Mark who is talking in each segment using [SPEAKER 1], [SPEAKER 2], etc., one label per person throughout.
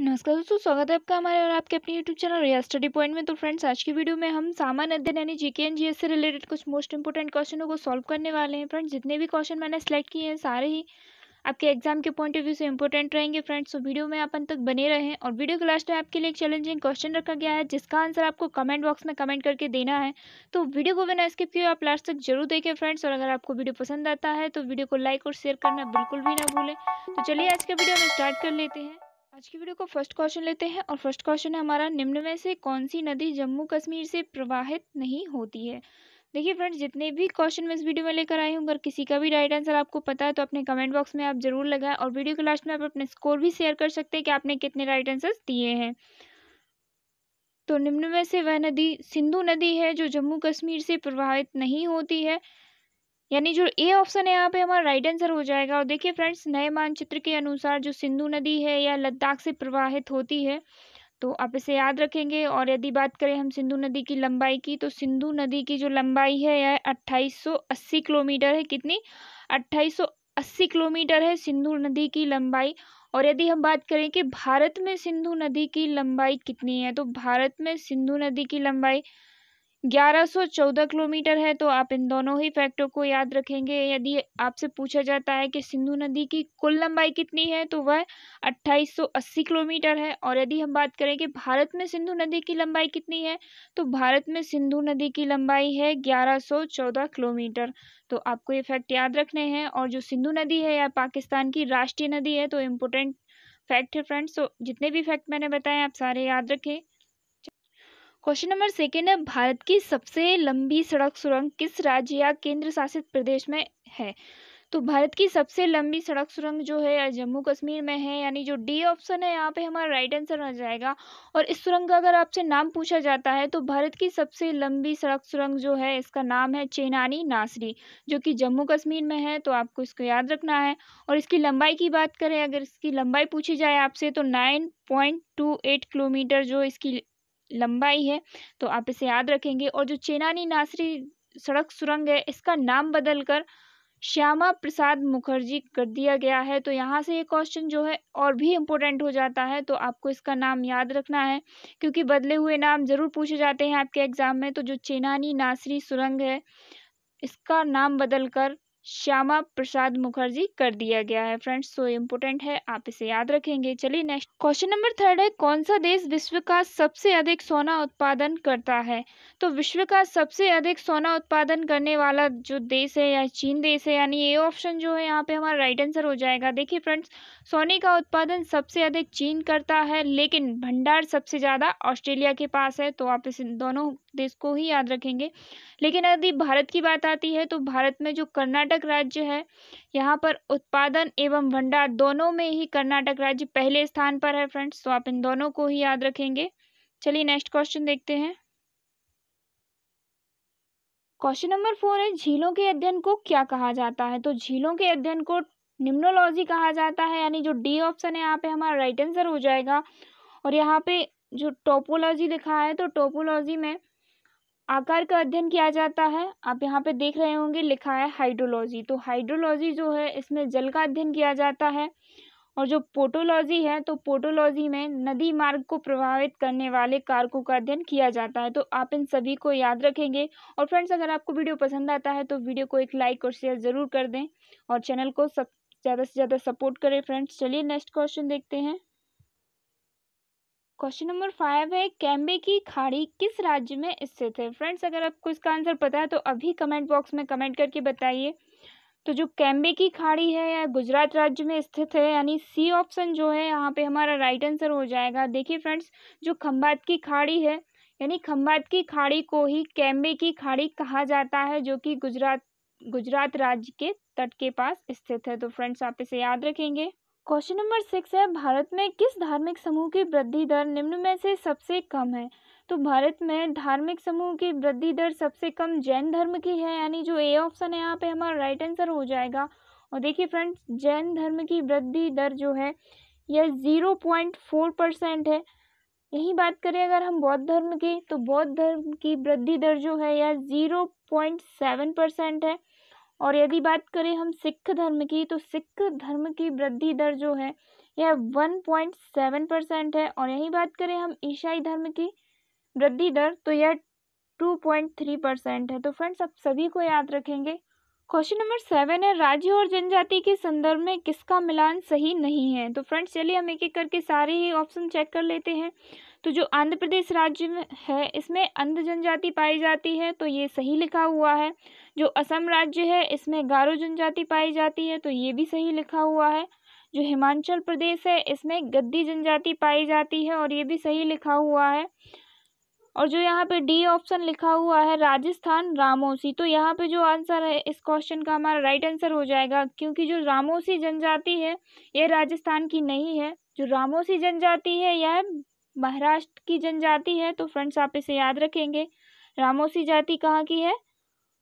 [SPEAKER 1] नमस्कार दोस्तों स्वागत है आपका हमारे और आपके अपने YouTube channel Riya study point में तो फ्रेंड्स आज की वीडियो में हम सामान्य अध्ययन यानी जीके एंड जीएस से रिलेटेड कुछ मोस्ट इंपॉर्टेंट क्वेश्चनों को सॉल्व करने वाले हैं फ्रेंड्स जितने भी क्वेश्चन मैंने सेलेक्ट किए हैं सारे ही आपके एग्जाम के पॉइंट ऑफ व्यू से इंपॉर्टेंट रहेंगे फ्रेंड्स तो वीडियो में आप तक बने रहें और वीडियो के लास्ट में आपके लिए एक चैलेंजिंग क्वेश्चन रखा गया है जिसका आंसर आपको कमेंट बॉक्स में कमेंट करके देना है तो वीडियो को बिना स्किप किए आप लास्ट तक जरूर देखें फ्रेंड्स और अगर आपको वीडियो पसंद आता है तो वीडियो को लाइक और शेयर करना बिल्कुल भी ना भूलें तो चलिए आज का वीडियो हम स्टार्ट कर लेते हैं आज की वीडियो को फर्स्ट क्वेश्चन लेते हैं और फर्स्ट क्वेश्चन है हमारा निम्न में से कौन सी नदी जम्मू कश्मीर से प्रवाहित नहीं होती है देखिए फ्रेंड्स जितने भी क्वेश्चन मैं इस वीडियो में लेकर आई हूँ अगर किसी का भी राइट आंसर आपको पता है तो अपने कमेंट बॉक्स में आप जरूर लगाएं और वीडियो के लास्ट में आप अपने स्कोर भी शेयर कर सकते हैं कि आपने कितने राइट आंसर्स दिए हैं तो निम्न में से वह नदी सिंधु नदी है जो जम्मू कश्मीर से प्रवाहित नहीं होती है यानी जो ए ऑप्शन है यहाँ पे हमारा राइट आंसर हो जाएगा और देखिए फ्रेंड्स नए मानचित्र के अनुसार जो सिंधु नदी है या लद्दाख से प्रवाहित होती है तो आप इसे याद रखेंगे और यदि बात करें हम सिंधु नदी की लंबाई की तो सिंधु नदी की जो लंबाई है यह 2880 किलोमीटर है कितनी 2880 किलोमीटर है सिंधु नदी की लंबाई और यदि हम बात करें कि भारत में सिंधु नदी की लंबाई कितनी है तो भारत में सिंधु नदी की लंबाई 1114 किलोमीटर है तो आप इन दोनों ही फैक्टों को याद रखेंगे यदि आपसे पूछा जाता है कि सिंधु नदी की कुल लंबाई कितनी है तो वह 2880 किलोमीटर है और यदि हम बात करें कि भारत में सिंधु नदी की लंबाई कितनी है तो भारत में सिंधु नदी की लंबाई है 1114 किलोमीटर तो आपको ये फैक्ट याद रखने हैं और जो सिंधु नदी है या पाकिस्तान की राष्ट्रीय नदी है तो इम्पोर्टेंट फैक्ट है फ्रेंड्स तो जितने भी फैक्ट मैंने बताए आप सारे याद रखें क्वेश्चन नंबर सेकेंड है भारत की सबसे लंबी सड़क सुरंग किस राज्य या केंद्र शासित प्रदेश में है तो भारत की सबसे लंबी सड़क सुरंग जो है जम्मू कश्मीर में है यानी जो डी ऑप्शन है यहाँ पे हमारा राइट आंसर आ जाएगा और इस सुरंग का अगर आपसे नाम पूछा जाता है तो भारत की सबसे लंबी सड़क सुरंग जो है इसका नाम है चेनानी नासरी जो कि जम्मू कश्मीर में है तो आपको इसको याद रखना है और इसकी लंबाई की बात करें अगर इसकी लंबाई पूछी जाए आपसे तो nine point two eight kilometre जो इसकी लंबाई है तो आप इसे याद रखेंगे और जो चेनानी नासरी सड़क सुरंग है इसका नाम बदल कर श्यामा प्रसाद मुखर्जी कर दिया गया है तो यहाँ से ये क्वेश्चन जो है और भी इम्पोर्टेंट हो जाता है तो आपको इसका नाम याद रखना है क्योंकि बदले हुए नाम ज़रूर पूछे जाते हैं आपके एग्ज़ाम में तो जो चेनानी नासरी सुरंग है इसका नाम बदल कर श्यामा प्रसाद मुखर्जी कर दिया गया है फ्रेंड्स सो इम्पोर्टेंट है आप इसे याद रखेंगे चलिए नेक्स्ट क्वेश्चन नंबर थर्ड है कौन सा देश विश्व का सबसे अधिक सोना उत्पादन करता है तो विश्व का सबसे अधिक सोना उत्पादन करने वाला जो देश है या चीन देश है यानी ये ऑप्शन जो है यहाँ पे हमारा राइट आंसर हो जाएगा देखिए फ्रेंड्स सोने का उत्पादन सबसे अधिक चीन करता है लेकिन भंडार सबसे ज़्यादा ऑस्ट्रेलिया के पास है तो आप इस दोनों देश को ही याद रखेंगे लेकिन यदि भारत की बात आती है तो भारत में जो कर्नाटक कर्नाटक राज्य है यहाँ पर उत्पादन एवं भंडार दोनों में ही कर्नाटक राज्य पहले स्थान पर है फ्रेंड्स तो आप इन दोनों को ही याद रखेंगे चलिए नेक्स्ट क्वेश्चन देखते हैं क्वेश्चन नंबर फोर है झीलों के अध्ययन को क्या कहा जाता है तो झीलों के अध्ययन को निम्नोलॉजी कहा जाता है यानी जो डी ऑप्शन है यहाँ पे हमारा राइट आंसर हो जाएगा और यहाँ पे जो टोपोलॉजी लिखा है तो टोपोलॉजी में आकार का अध्ययन किया जाता है आप यहाँ पे देख रहे होंगे लिखा है हाइड्रोलॉजी तो हाइड्रोलॉजी जो है इसमें जल का अध्ययन किया जाता है और जो पोटोलॉजी है तो पोटोलॉजी में नदी मार्ग को प्रभावित करने वाले कारकों का अध्ययन किया जाता है तो आप इन सभी को याद रखेंगे और फ्रेंड्स अगर आपको वीडियो पसंद आता है तो वीडियो को एक लाइक और शेयर ज़रूर कर दें और चैनल को सब ज़्यादा से ज़्यादा सपोर्ट करें फ्रेंड्स चलिए नेक्स्ट क्वेश्चन देखते हैं क्वेश्चन नंबर फाइव है कैम्बे की खाड़ी किस राज्य में स्थित है फ्रेंड्स अगर आपको इसका आंसर पता है तो अभी कमेंट बॉक्स में कमेंट करके बताइए तो जो कैम्बे की खाड़ी है या गुजरात राज्य में स्थित है यानी सी ऑप्शन जो है यहाँ पे हमारा राइट आंसर हो जाएगा देखिए फ्रेंड्स जो खम्बात की खाड़ी है यानी खम्भात की खाड़ी को ही कैम्बे की खाड़ी कहा जाता है जो कि गुजरात गुजरात राज्य के तट के पास स्थित है तो फ्रेंड्स आप इसे याद रखेंगे क्वेश्चन नंबर सिक्स है भारत में किस धार्मिक समूह की वृद्धि दर निम्न में से सबसे कम है तो भारत में धार्मिक समूह की वृद्धि दर सबसे कम जैन धर्म की है यानी जो ए ऑप्शन है यहाँ पे हमारा राइट आंसर हो जाएगा और देखिए फ्रेंड्स जैन धर्म की वृद्धि दर जो है यह ज़ीरो पॉइंट फोर परसेंट है यही बात करें अगर हम बौद्ध धर्म की तो बौद्ध धर्म की वृद्धि दर जो है यह ज़ीरो पॉइंट सेवन परसेंट है और यदि बात करें हम सिख धर्म की तो सिख धर्म की वृद्धि दर जो है यह वन पॉइंट सेवन परसेंट है और यही बात करें हम ईसाई धर्म की वृद्धि दर तो यह टू पॉइंट थ्री परसेंट है तो फ्रेंड्स आप सभी को याद रखेंगे क्वेश्चन नंबर सेवन है राज्य और जनजाति के संदर्भ में किसका मिलान सही नहीं है तो फ्रेंड्स चलिए हम एक एक करके सारे ही ऑप्शन चेक कर लेते हैं तो जो आंध्र प्रदेश राज्य है इसमें अंध जनजाति पाई जाती है तो ये सही लिखा हुआ है जो असम राज्य है इसमें गारो जनजाति पाई जाती है तो ये भी सही लिखा हुआ है जो हिमाचल प्रदेश है इसमें गद्दी जनजाति पाई जाती है और ये भी सही लिखा हुआ है और जो यहाँ पे डी ऑप्शन लिखा हुआ है राजस्थान रामोसी तो यहाँ पे जो आंसर है इस क्वेश्चन का हमारा राइट आंसर हो जाएगा क्योंकि जो रामोसी जनजाति है यह राजस्थान की नहीं है जो रामोसी जनजाति है यह महाराष्ट्र की जनजाति है तो फ्रेंड्स आप इसे याद रखेंगे रामोसी जाति कहाँ की है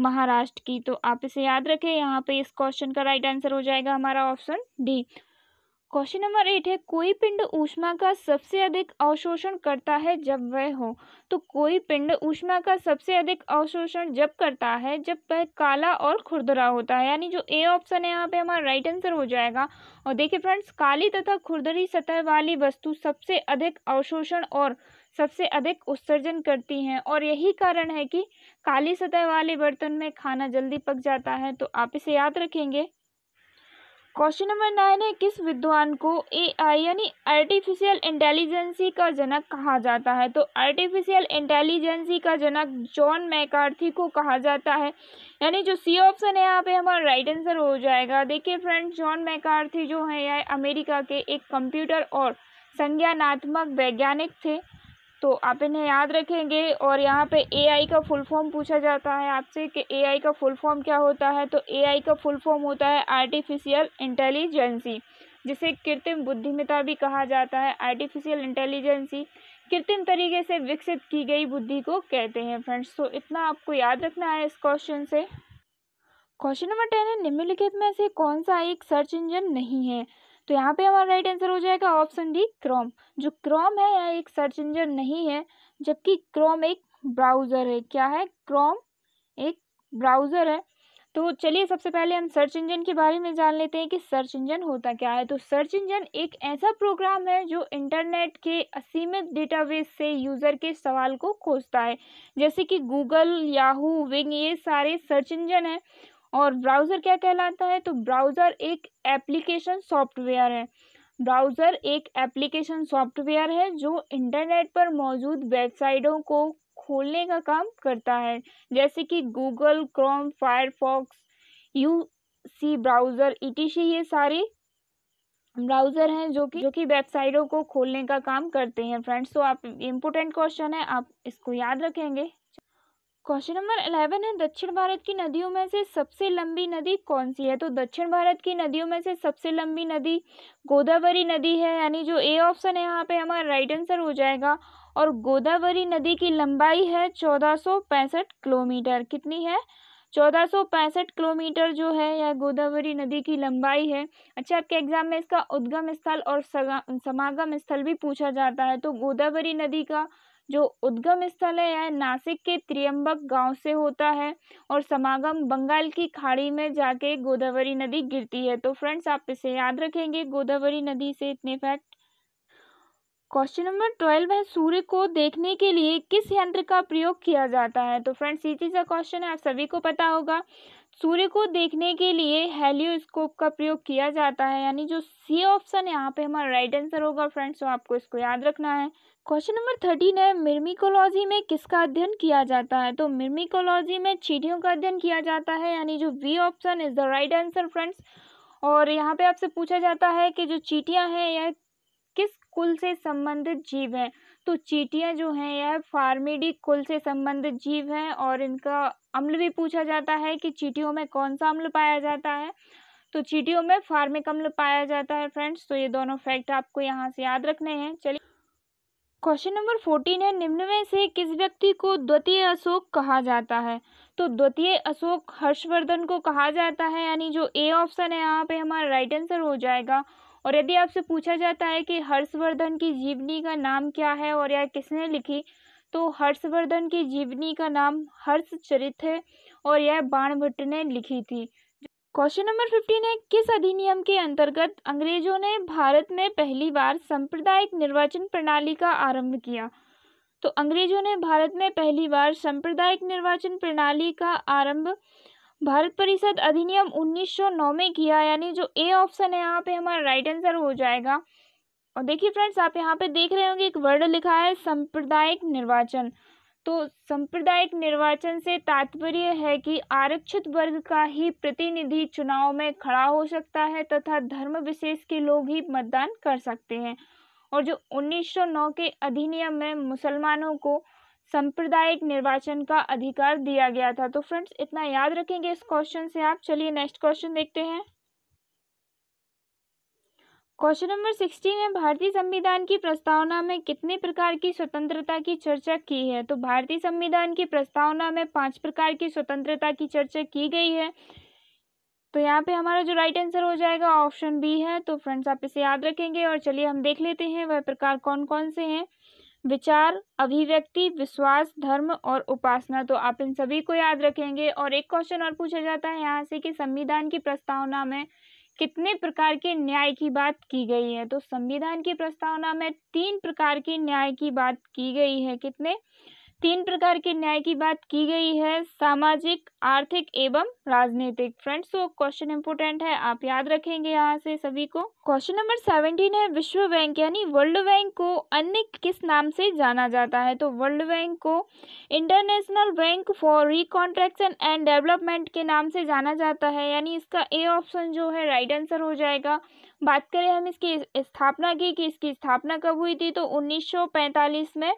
[SPEAKER 1] महाराष्ट्र की तो आप इसे याद रखें यहाँ पे इस क्वेश्चन का राइट आंसर हो जाएगा हमारा option D question number eight है कोई पिंड ऊष्मा का सबसे अधिक अवशोषण करता है जब वह हो तो कोई पिंड ऊष्मा का सबसे अधिक अवशोषण जब करता है जब वह काला और खुरदरा होता है यानी जो ए ऑप्शन है यहाँ पे हमारा राइट आंसर हो जाएगा और देखिए फ्रेंड्स काली तथा खुरदरी सतह वाली वस्तु सबसे अधिक अवशोषण और सबसे अधिक उत्सर्जन करती हैं और यही कारण है कि काली सतह वाले बर्तन में खाना जल्दी पक जाता है तो आप इसे याद रखेंगे क्वेश्चन नंबर नाइन है किस विद्वान को एआई यानी आर्टिफिशियल इंटेलिजेंसी का जनक कहा जाता है तो आर्टिफिशियल इंटेलिजेंसी का जनक जॉन मैकार्थी को कहा जाता है यानी जो सी ऑप्शन है यहाँ पे हमारा राइट आंसर हो जाएगा देखिए फ्रेंड जॉन मैकार्थी जो है यह अमेरिका के एक कंप्यूटर और संज्ञानात्मक वैज्ञानिक थे तो आप इन्हें याद रखेंगे और यहाँ पे एआई का फुल फॉर्म पूछा जाता है आपसे कि एआई का फुल फॉर्म क्या होता है तो एआई का फुल फॉर्म होता है आर्टिफिशियल इंटेलिजेंसी जिसे कृत्रिम बुद्धिमत्ता भी कहा जाता है आर्टिफिशियल इंटेलिजेंसी कृत्रिम तरीके से विकसित की गई बुद्धि को कहते हैं फ्रेंड्स तो इतना आपको याद रखना है इस क्वेश्चन से क्वेश्चन नंबर टेन है निम्नलिखित में से कौन सा एक सर्च इंजन नहीं है तो यहाँ पे हमारा राइट आंसर हो जाएगा ऑप्शन डी क्रोम जो क्रोम है यह एक सर्च इंजन नहीं है जबकि क्रोम एक ब्राउज़र है क्या है क्रोम एक ब्राउज़र है तो चलिए सबसे पहले हम सर्च इंजन के बारे में जान लेते हैं कि सर्च इंजन होता क्या है तो सर्च इंजन एक ऐसा प्रोग्राम है जो इंटरनेट के असीमित डेटाबेस से यूज़र के सवाल को खोजता है जैसे कि गूगल याहू विंग ये सारे सर्च इंजन हैं और ब्राउज़र क्या कहलाता है तो ब्राउज़र एक एप्लीकेशन सॉफ्टवेयर है ब्राउज़र एक एप्लीकेशन सॉफ्टवेयर है जो इंटरनेट पर मौजूद वेबसाइटों को खोलने का काम करता है जैसे कि Google Chrome Firefox U C browser ई ये सारे ब्राउज़र हैं जो कि जो कि वेबसाइटों को खोलने का काम करते हैं फ्रेंड्स तो आप इम्पोर्टेंट क्वेश्चन है आप इसको याद रखेंगे क्वेश्चन नंबर अलेवन है दक्षिण भारत की नदियों में से सबसे लंबी नदी कौन सी है तो दक्षिण भारत की नदियों में से सबसे लंबी नदी गोदावरी नदी है यानी जो ए ऑप्शन है यहाँ पे हमारा राइट आंसर हो जाएगा और गोदावरी नदी की लंबाई है चौदह किलोमीटर कितनी है चौदह किलोमीटर जो है यह गोदावरी नदी की लंबाई है अच्छा आपके एग्जाम में इसका उद्गम स्थल और समागम स्थल भी पूछा जाता है तो गोदावरी नदी का जो उद्गम स्थल है यह नासिक के त्रियम्बक गांव से होता है और समागम बंगाल की खाड़ी में जाके गोदावरी नदी गिरती है तो फ्रेंड्स आप इसे याद रखेंगे गोदावरी नदी से इतने फैक्ट क्वेश्चन नंबर ट्वेल्व है सूर्य को देखने के लिए किस यंत्र का प्रयोग किया जाता है तो फ्रेंड्स ये चीज़ का क्वेश्चन है आप सभी को पता होगा सूर्य को देखने के लिए हेलियोस्कोप का प्रयोग किया जाता है यानी जो सी ऑप्शन यहाँ पे हमारा राइट आंसर होगा फ्रेंड्स तो आपको इसको याद रखना है क्वेश्चन नंबर थर्टीन है मिर्मिकोलॉजी में किसका अध्ययन किया जाता है तो मिर्मिकोलॉजी में चीटियों का अध्ययन किया जाता है यानी जो B option is the right answer friends और यहाँ पे आपसे पूछा जाता है कि जो चीटियाँ हैं यह किस कुल से संबंधित जीव है तो चीटियाँ जो हैं यह फार्मेडिक कुल से संबंधित जीव हैं और इनका अम्ल भी पूछा जाता है कि चीटियों में कौन सा अम्ल पाया जाता है तो चीटियों में फार्मिक अम्ल पाया जाता है फ्रेंड्स तो ये दोनों फैक्ट आपको यहाँ से याद रखने हैं चलिए क्वेश्चन नंबर फोर्टीन है निम्न में से किस व्यक्ति को द्वितीय अशोक कहा जाता है तो द्वितीय अशोक हर्षवर्धन को कहा जाता है यानी जो ए ऑप्शन है यहाँ पे हमारा राइट आंसर हो जाएगा और यदि आपसे पूछा जाता है कि हर्षवर्धन की जीवनी का नाम क्या है और यह किसने लिखी तो हर्षवर्धन की जीवनी का नाम हर्षचरित है और यह बाणभट्ट ने लिखी थी क्वेश्चन नंबर फिफ्टीन है किस अधिनियम के अंतर्गत अंग्रेजों ने भारत में पहली बार सांप्रदायिक निर्वाचन प्रणाली का आरंभ किया तो अंग्रेजों ने भारत में पहली बार सांप्रदायिक निर्वाचन प्रणाली का आरंभ भारत परिषद अधिनियम 1909 में किया यानी जो ए ऑप्शन है यहाँ पे हमारा राइट आंसर हो जाएगा और देखिए फ्रेंड्स आप यहाँ पे देख रहे होंगे एक वर्ड लिखा है सांप्रदायिक निर्वाचन तो सांप्रदायिक निर्वाचन से तात्पर्य है कि आरक्षित वर्ग का ही प्रतिनिधि चुनाव में खड़ा हो सकता है तथा धर्म विशेष के लोग ही मतदान कर सकते हैं और जो 1909 के अधिनियम में मुसलमानों को सांप्रदायिक निर्वाचन का अधिकार दिया गया था तो फ्रेंड्स इतना याद रखेंगे इस क्वेश्चन से आप चलिए नेक्स्ट क्वेश्चन देखते हैं क्वेश्चन नंबर सिक्सटीन है भारतीय संविधान की प्रस्तावना में कितने प्रकार की स्वतंत्रता की चर्चा की है तो भारतीय संविधान की प्रस्तावना में पांच प्रकार की स्वतंत्रता की चर्चा की गई है तो यहाँ पे हमारा जो राइट आंसर हो जाएगा ऑप्शन बी है तो फ्रेंड्स आप इसे याद रखेंगे और चलिए हम देख लेते हैं वह प्रकार कौन कौन से हैं विचार अभिव्यक्ति विश्वास धर्म और उपासना तो आप इन सभी को याद रखेंगे और एक क्वेश्चन और पूछा जाता है यहाँ से कि संविधान की प्रस्तावना में कितने प्रकार के न्याय की बात की गई है तो संविधान की प्रस्तावना में तीन प्रकार के न्याय की बात की गई है कितने तीन प्रकार के न्याय की बात की गई है सामाजिक आर्थिक एवं राजनीतिक फ्रेंड्स तो क्वेश्चन इंपोर्टेंट है आप याद रखेंगे यहाँ से सभी को क्वेश्चन नंबर सेवेंटीन है विश्व बैंक यानी वर्ल्ड बैंक को अन्य किस नाम से जाना जाता है तो वर्ल्ड बैंक को international bank for reconstruction and development के नाम से जाना जाता है यानी इसका ए ऑप्शन जो है राइट आंसर हो जाएगा बात करें हम इसकी स्थापना की कि इसकी स्थापना कब हुई थी तो उन्नीस में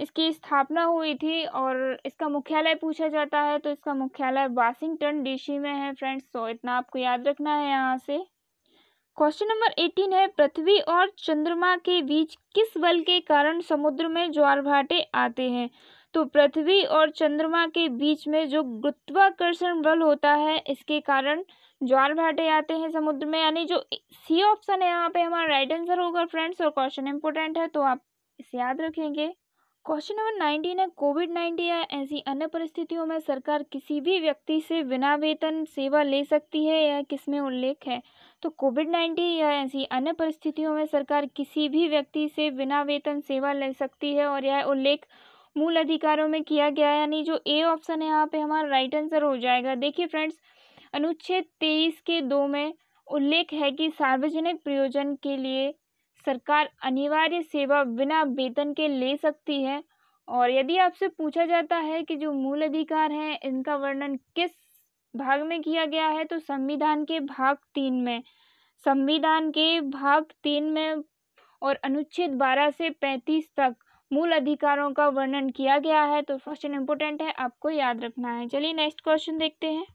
[SPEAKER 1] इसकी स्थापना हुई थी और इसका मुख्यालय पूछा जाता है तो इसका मुख्यालय वाशिंगटन डीसी में है फ्रेंड्स तो इतना आपको याद रखना है यहाँ से क्वेश्चन नंबर एटीन है पृथ्वी और चंद्रमा के बीच किस बल के कारण समुद्र में ज्वार भाटे आते हैं तो पृथ्वी और चंद्रमा के बीच में जो गुरुत्वाकर्षण बल होता है इसके कारण ज्वार भाटे आते हैं समुद्र में यानी जो सी ऑप्शन है यहाँ पे हमारा राइट आंसर होगा फ्रेंड्स और क्वेश्चन इंपोर्टेंट है तो आप इसे याद रखेंगे क्वेश्चन नंबर नाइनटीन है कोविड नाइन्टीन या ऐसी अन्य परिस्थितियों में सरकार किसी भी व्यक्ति से बिना वेतन सेवा ले सकती है या किसमें उल्लेख है तो कोविड नाइन्टीन या ऐसी अन्य परिस्थितियों में सरकार किसी भी व्यक्ति से बिना वेतन सेवा ले सकती है और यह उल्लेख मूल अधिकारों में किया गया यानी जो ए ऑप्शन है यहाँ पे हमारा राइट आंसर हो जाएगा देखिए फ्रेंड्स अनुच्छेद तेईस के दो में उल्लेख है कि सार्वजनिक प्रयोजन के लिए सरकार अनिवार्य सेवा बिना वेतन के ले सकती है और यदि आपसे पूछा जाता है कि जो मूल अधिकार हैं इनका वर्णन किस भाग में किया गया है तो संविधान के भाग तीन में संविधान के भाग तीन में और अनुच्छेद बारह से पैंतीस तक मूल अधिकारों का वर्णन किया गया है तो फर्स्ट एंड इम्पोर्टेंट है आपको याद रखना है चलिए नेक्स्ट क्वेश्चन देखते हैं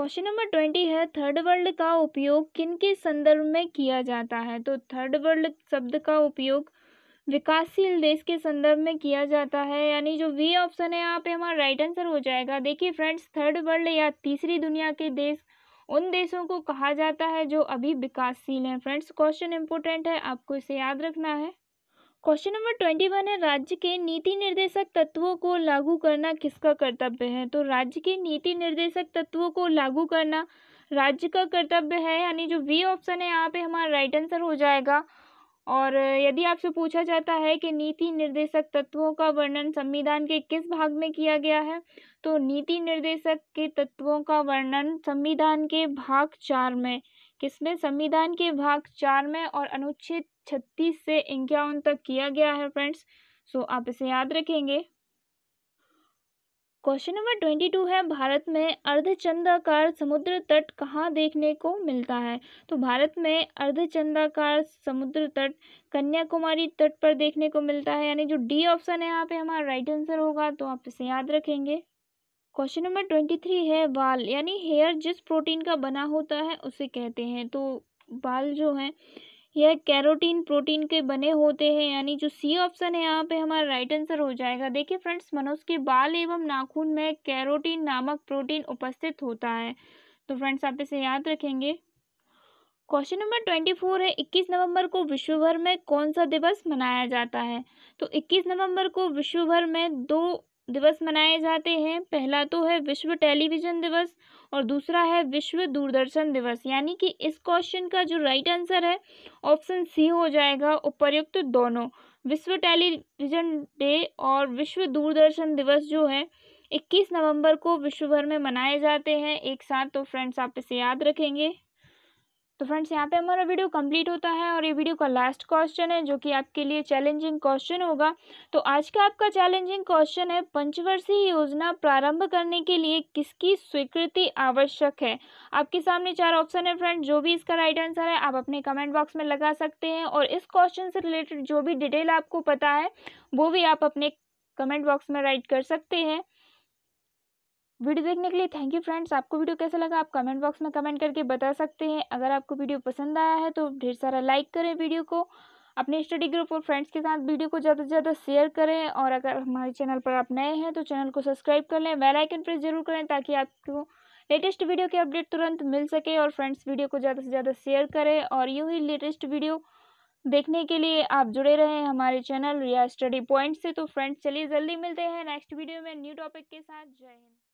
[SPEAKER 1] क्वेश्चन नंबर ट्वेंटी है थर्ड वर्ल्ड का उपयोग किन के संदर्भ में किया जाता है तो थर्ड वर्ल्ड शब्द का उपयोग विकासशील देश के संदर्भ में किया जाता है यानी जो वी ऑप्शन है यहाँ पे हमारा राइट आंसर हो जाएगा देखिए फ्रेंड्स थर्ड वर्ल्ड या तीसरी दुनिया के देश उन देशों को कहा जाता है जो अभी विकासशील हैं फ्रेंड्स क्वेश्चन इंपॉर्टेंट है आपको इसे याद रखना है क्वेश्चन नंबर ट्वेंटी वन है राज्य के नीति निर्देशक तत्वों को लागू करना किसका कर्तव्य है तो राज्य के नीति निर्देशक तत्वों को लागू करना राज्य का कर्तव्य है यानी जो वी ऑप्शन है यहाँ पे हमारा राइट आंसर हो जाएगा और यदि आपसे पूछा जाता है कि नीति निर्देशक तत्वों का वर्णन संविधान के किस भाग में किया गया है तो नीति निर्देशक के तत्वों का वर्णन संविधान के भाग चार में किसमें संविधान के भाग चार में और अनुच्छेद छत्तीस से इक्यावन तक किया गया है फ्रेंड्स सो आप इसे याद रखेंगे क्वेश्चन नंबर ट्वेंटी टू है भारत में अर्धचंद्राकार समुद्र तट कहाँ देखने को मिलता है तो भारत में अर्धचंद्राकार समुद्र तट कन्याकुमारी तट पर देखने को मिलता है यानी जो डी ऑप्शन है यहाँ पे हमारा राइट आंसर होगा तो आप इसे याद रखेंगे क्वेश्चन नंबर ट्वेंटी थ्री है बाल यानी हेयर जिस प्रोटीन का बना होता है उसे कहते हैं तो बाल जो है यह कैरोटीन प्रोटीन के बने होते हैं यानी जो सी ऑप्शन है यहाँ पे हमारा राइट आंसर हो जाएगा देखिए फ्रेंड्स मनुष्य के बाल एवं नाखून में कैरोटीन नामक प्रोटीन उपस्थित होता है तो फ्रेंड्स आप इसे याद रखेंगे क्वेश्चन नंबर ट्वेंटी फोर है इक्कीस नवंबर को विश्व भर में कौन सा दिवस मनाया जाता है तो इक्कीस नवम्बर को विश्व भर में दो दिवस मनाए जाते हैं पहला तो है विश्व टेलीविज़न दिवस और दूसरा है विश्व दूरदर्शन दिवस यानी कि इस क्वेश्चन का जो राइट आंसर है ऑप्शन सी हो जाएगा उपर्युक्त दोनों विश्व टेलीविजन डे और विश्व दूरदर्शन दिवस जो है 21 नवंबर को विश्व भर में मनाए जाते हैं एक साथ तो फ्रेंड्स आप इसे याद रखेंगे तो फ्रेंड्स यहाँ पे हमारा वीडियो कंप्लीट होता है और ये वीडियो का लास्ट क्वेश्चन है जो कि आपके लिए चैलेंजिंग क्वेश्चन होगा तो आज का आपका चैलेंजिंग क्वेश्चन है पंचवर्षीय योजना प्रारंभ करने के लिए किसकी स्वीकृति आवश्यक है आपके सामने चार ऑप्शन है फ्रेंड जो भी इसका राइट आंसर है आप अपने कमेंट बॉक्स में लगा सकते हैं और इस क्वेश्चन से रिलेटेड जो भी डिटेल आपको पता है वो भी आप अपने कमेंट बॉक्स में राइट कर सकते हैं वीडियो देखने के लिए थैंक यू फ्रेंड्स आपको वीडियो कैसा लगा आप कमेंट बॉक्स में कमेंट करके बता सकते हैं अगर आपको वीडियो पसंद आया है तो ढेर सारा लाइक करें वीडियो को अपने स्टडी ग्रुप और फ्रेंड्स के साथ वीडियो को ज़्यादा से ज़्यादा शेयर करें और अगर हमारे चैनल पर आप नए हैं तो चैनल को सब्सक्राइब कर लें बेल आइकन प्रेस जरूर करें ताकि आपको लेटेस्ट वीडियो के अपडेट तुरंत मिल सके और फ्रेंड्स वीडियो को ज़्यादा से ज़्यादा शेयर करें और यूँ ही लेटेस्ट वीडियो देखने के लिए आप जुड़े रहें हमारे चैनल या स्टडी पॉइंट से तो फ्रेंड्स चलिए जल्दी मिलते हैं नेक्स्ट वीडियो में न्यू टॉपिक के साथ जय हिंद